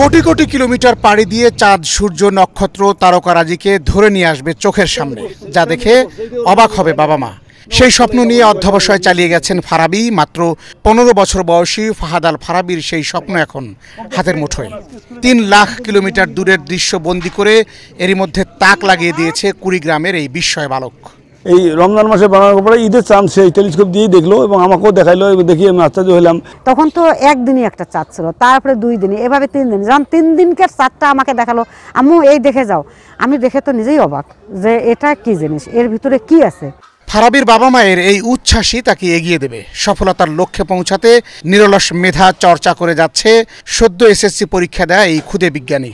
কোটি কোটি কিলোমিটার পাড়ি দিয়ে চাঁদ সূর্য নক্ষত্র তারকারাজিকে ধরে নিয়ে আসবে চোখের সামনে যা দেখে অবাক হবে বাবা মা সেই স্বপ্ন নিয়ে অধ্যবসায় চালিয়ে গেছেন ফারাবি মাত্র পনেরো বছর বয়সী ফাহাদাল ফারাবির সেই স্বপ্ন এখন হাতের মুঠোয় তিন লাখ কিলোমিটার দূরের দৃশ্য বন্দি করে এরই মধ্যে তাক লাগিয়ে দিয়েছে কুড়িগ্রামের এই বিস্ময় বালক এই রমজান মাসে বানানোর পরে ঈদের চাঁদ সেই টেলিস্কোপ দিয়েই দেখলো এবং আমাকেও দেখাইলো দেখি আমি আশ্চর্য হলাম তখন তো একদিনই একটা চাঁদ ছিল তারপরে দুই দিনে এভাবে তিন দিন যখন তিন দিনকের চাঁদটা আমাকে দেখালো আমি এই দেখে যাও আমি দেখে তো নিজেই অবাক যে এটা কি জিনিস এর ভিতরে কি আছে ফারাবির বাবা মায়ের এই উচ্ছ্বাসই তাকে এগিয়ে দেবে সফলতার লক্ষ্যে পৌঁছাতে নিরলস মেধা চর্চা করে যাচ্ছে সদ্য এসএসসি পরীক্ষা দেয় এই ক্ষুদে বিজ্ঞানী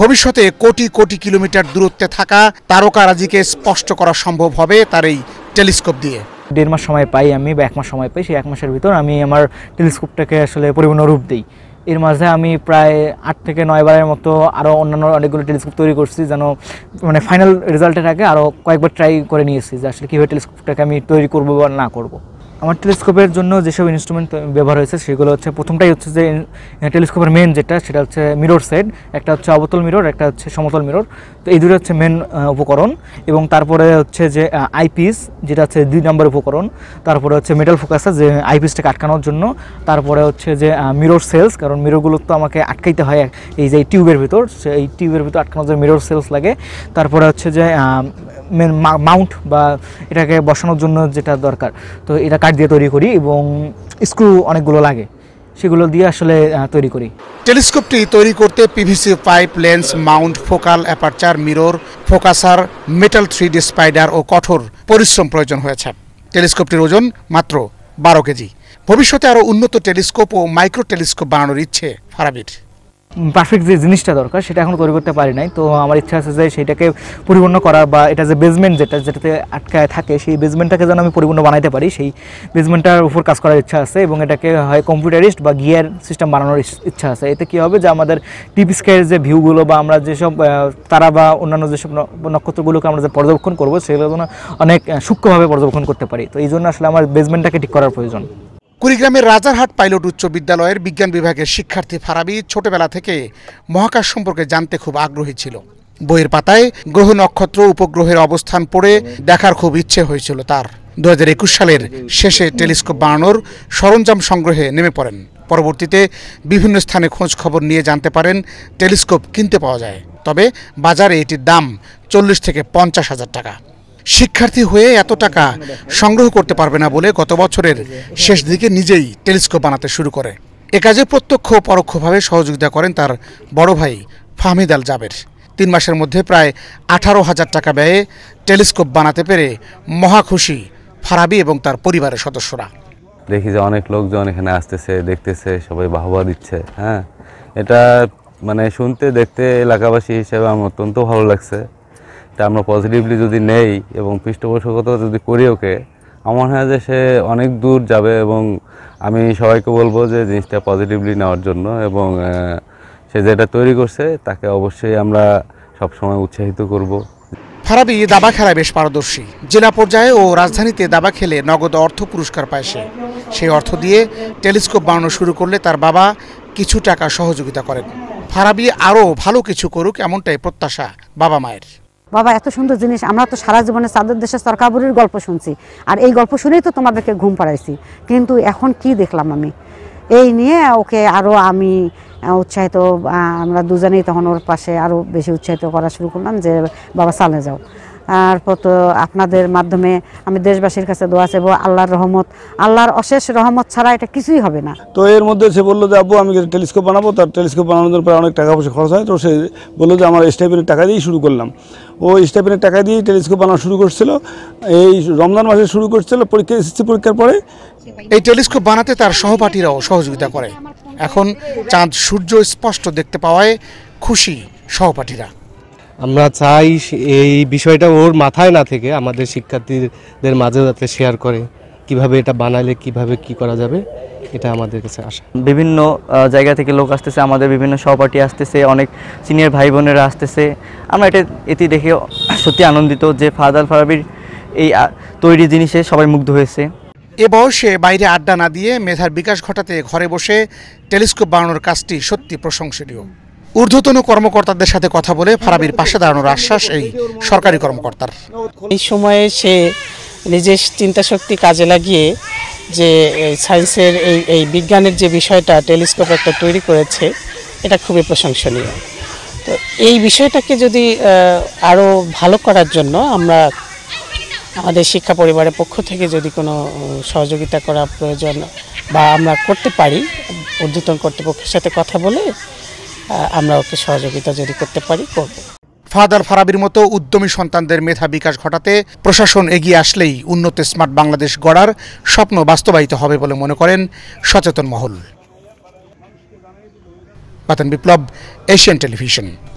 ভবিষ্যতে কোটি কোটি কিলোমিটার দূরত্বে থাকা তারকারাজিকে স্পষ্ট করা সম্ভব হবে তার এই টেলিস্কোপ দিয়ে দেড় মাস সময় পাই আমি বা এক মাস সময় পাই সেই এক মাসের ভিতর আমি আমার টেলিস্কোপটাকে আসলে পরিপূর্ণ রূপ দিই এর মাঝে আমি প্রায় আট থেকে নয় বারের মতো আরও অন্যান্য অনেকগুলো টেলিস্কোপ তৈরি করছি যেন মানে ফাইনাল রেজাল্টের আগে আরও কয়েকবার ট্রাই করে নিয়েছি যে আসলে কীভাবে টেলিস্কোপটাকে আমি তৈরি করবো বা না করবো আমার টেলিস্কোপের জন্য যেসব ইনস্ট্রুমেন্ট ব্যবহার হয়েছে সেগুলো হচ্ছে প্রথমটাই হচ্ছে যে টেলিস্কোপের মেন যেটা সেটা হচ্ছে মিরর সেট একটা হচ্ছে অবতল মিরর একটা হচ্ছে সমতল মিরর তো এই দুটো হচ্ছে মেন উপকরণ এবং তারপরে হচ্ছে যে আইপিস যেটা হচ্ছে দুই নম্বর উপকরণ তারপরে হচ্ছে মেটাল ফোকাসার যে আইপিসটাকে আটকানোর জন্য তারপরে হচ্ছে যে মিরর সেলস কারণ মিররগুলো তো আমাকে আটকাইতে হয় এই যে টিউবের ভিতর এই টিউবের ভিতর আটকানোর যে মিরর সেলস লাগে তারপরে হচ্ছে যে মেন মাউন্ট বা এটাকে বসানোর জন্য যেটা দরকার তো এটা কাঠ দিয়ে তৈরি করি এবং স্ক্রু অনেকগুলো লাগে সেগুলো দিয়ে আসলে তৈরি করি টেলিস্কোপটি তৈরি করতে PVC pipe lens mount focal aperture mirror focuser metal three D spider ও কঠোর পরিশ্রম প্রয়োজন হয়েছে টেলিস্কোপটির ওজন মাত্র বারো কেজি ভবিষ্যতে আরও উন্নত টেলিস্কোপ ও মাইক্রো টেলিস্কোপ বানানোর ইচ্ছে ফারাবিট পারফেক্ট যে জিনিসটা দরকার সেটা এখন তৈরি করতে পারি নাই তো আমার ইচ্ছা আছে যে সেটাকে পরিপূর্ণ করা বা এটা যে বেজমেন্ট যেটা যেটাতে আটকায় থাকে সেই বেজমেন্টটাকে যেন আমি পরিপূর্ণ বানাইতে পারি সেই বেজমেন্টটার উপর কাজ করার ইচ্ছা আছে এবং এটাকে হয় কম্পিউটারিস্ট বা গিয়ার সিস্টেম বানানোর ইচ্ছা আছে এতে কী হবে যে আমাদের টিপ স্কাইয়ের যে ভিউগুলো বা আমরা যেসব তারা বা অন্যান্য যেসব নক্ষত্রগুলোকে আমরা যে পর্যবেক্ষণ করবো সেগুলো যেন অনেক সূক্ষ্মভাবে পর্যবেক্ষণ করতে পারি তো এই জন্য আসলে আমার বেজমেন্টটাকে ঠিক করার প্রয়োজন কুড়িগ্রামের রাজারহাট পাইলট উচ্চ বিদ্যালয়ের বিজ্ঞান বিভাগের শিক্ষার্থী ফারাবি ছোটবেলা থেকে মহাকাশ সম্পর্কে জানতে খুব আগ্রহী ছিল বইয়ের পাতায় গ্রহ নক্ষত্র উপগ্রহের অবস্থান পড়ে দেখার খুব ইচ্ছে হয়েছিল তার দু সালের শেষে টেলিস্কোপ বানানোর সরঞ্জাম সংগ্রহে নেমে পড়েন পরবর্তীতে বিভিন্ন স্থানে খোঁজ খবর নিয়ে জানতে পারেন টেলিস্কোপ কিনতে পাওয়া যায় তবে বাজারে এটির দাম চল্লিশ থেকে পঞ্চাশ হাজার টাকা শিক্ষার্থী হয়ে এত টাকা সংগ্রহ করতে পারবে না বলে গত বছরের শেষ দিকে নিজেই টেলিস্কোপ বানাতে শুরু করে এ কাজে প্রত্যক্ষ পরোক্ষভাবে সহযোগিতা করেন তার বড় ভাই ফাহমিদ আল জাবের তিন মাসের মধ্যে প্রায় আঠারো হাজার টাকা ব্যয়ে টেলিস্কোপ বানাতে পেরে মহাখুশি ফারাবি এবং তার পরিবারের সদস্যরা দেখি যে অনেক লোকজন এখানে আসতেছে দেখতেছে সবাই বাহবা দিচ্ছে হ্যাঁ এটা মানে শুনতে দেখতে এলাকাবাসী হিসেবে আমার অত্যন্ত ভালো লাগছে এটা আমরা পজিটিভলি যদি নেই এবং পৃষ্ঠপোষকতা যদি করি ওকে আমার মনে হয় যে সে অনেক দূর যাবে এবং আমি সবাইকে বলবো যে জিনিসটা পজিটিভলি নেওয়ার জন্য এবং সে যেটা তৈরি করছে তাকে অবশ্যই আমরা সবসময় উৎসাহিত করব ফারাবি দাবা খেলায় বেশ পারদর্শী জেলা পর্যায়ে ও রাজধানীতে দাবা খেলে নগদ অর্থ পুরস্কার পায় সে সেই অর্থ দিয়ে টেলিস্কোপ বানানো শুরু করলে তার বাবা কিছু টাকা সহযোগিতা করেন ফারাবি আরও ভালো কিছু করুক এমনটাই প্রত্যাশা বাবা মায়ের বাবা এত সুন্দর জিনিস আমরা তো সারা জীবনে সাদের দেশে সরকাবুরির গল্প শুনছি আর এই গল্প শুনেই তো তোমাদেরকে ঘুম পাড়াইছি কিন্তু এখন কি দেখলাম আমি এই নিয়ে ওকে আরও আমি উৎসাহিত আমরা দুজনেই তখন ওর পাশে আরও বেশি উৎসাহিত করা শুরু করলাম যে বাবা চালে যাও আর আপনাদের মাধ্যমে আমি দেশবাসীর কাছে দোয়া চাইবো আল্লাহর রহমত আল্লাহর অশেষ রহমত ছাড়া এটা কিছুই হবে না তো এর মধ্যে সে বললো যে আব্বু আমি টেলিস্কোপ বানাবো তার টেলিস্কোপ বানানোর পরে অনেক টাকা পয়সা খরচ হয় তো সে বললো যে আমার স্টাইপেনের টাকা দিয়েই শুরু করলাম ও স্টাইপেনের টাকা দিয়েই টেলিস্কোপ বানানো শুরু করছিল এই রমজান মাসে শুরু করছিল পরীক্ষা এসএসসি পরীক্ষার পরে এই টেলিস্কোপ বানাতে তার সহপাঠীরাও সহযোগিতা করে এখন চাঁদ সূর্য স্পষ্ট দেখতে পাওয়ায় খুশি সহপাঠীরা আমরা চাই এই বিষয়টা ওর মাথায় না থেকে আমাদের শিক্ষার্থীদের মাঝে যাতে শেয়ার করে কিভাবে এটা বানালে কিভাবে কি করা যাবে এটা আমাদের কাছে আসা বিভিন্ন জায়গা থেকে লোক আসতেছে আমাদের বিভিন্ন সহপাঠী আসতেছে অনেক সিনিয়র ভাই বোনেরা আসতেছে আমরা এটা এটি দেখে সত্যি আনন্দিত যে ফাদার ফারাবির এই তৈরি জিনিসে সবাই মুগ্ধ হয়েছে এ বয়সে বাইরে আড্ডা না দিয়ে মেধার বিকাশ ঘটাতে ঘরে বসে টেলিস্কোপ বানানোর কাজটি সত্যি প্রশংসনীয় ঊর্ধ্বতন কর্মকর্তাদের সাথে কথা বলে ফারাবির পাশে দাঁড়ানোর আশ্বাস এই সরকারি কর্মকর্তার এই সময়ে সে নিজের চিন্তাশক্তি কাজে লাগিয়ে যে সায়েন্সের এই এই বিজ্ঞানের যে বিষয়টা টেলিস্কোপ একটা তৈরি করেছে এটা খুবই প্রশংসনীয় তো এই বিষয়টাকে যদি আরও ভালো করার জন্য আমরা আমাদের শিক্ষা পরিবারের পক্ষ থেকে যদি কোনো সহযোগিতা করা প্রয়োজন বা আমরা করতে পারি ঊর্ধ্বতন কর্তৃপক্ষের সাথে কথা বলে আমরা ওকে সহযোগিতা যদি করতে পারি করব ফাদার ফারাবির মতো উদ্যমী সন্তানদের মেধা বিকাশ ঘটাতে প্রশাসন এগিয়ে আসলেই উন্নত স্মার্ট বাংলাদেশ গড়ার স্বপ্ন বাস্তবায়িত হবে বলে মনে করেন সচেতন মহল বিপ্লব এশিয়ান টেলিভিশন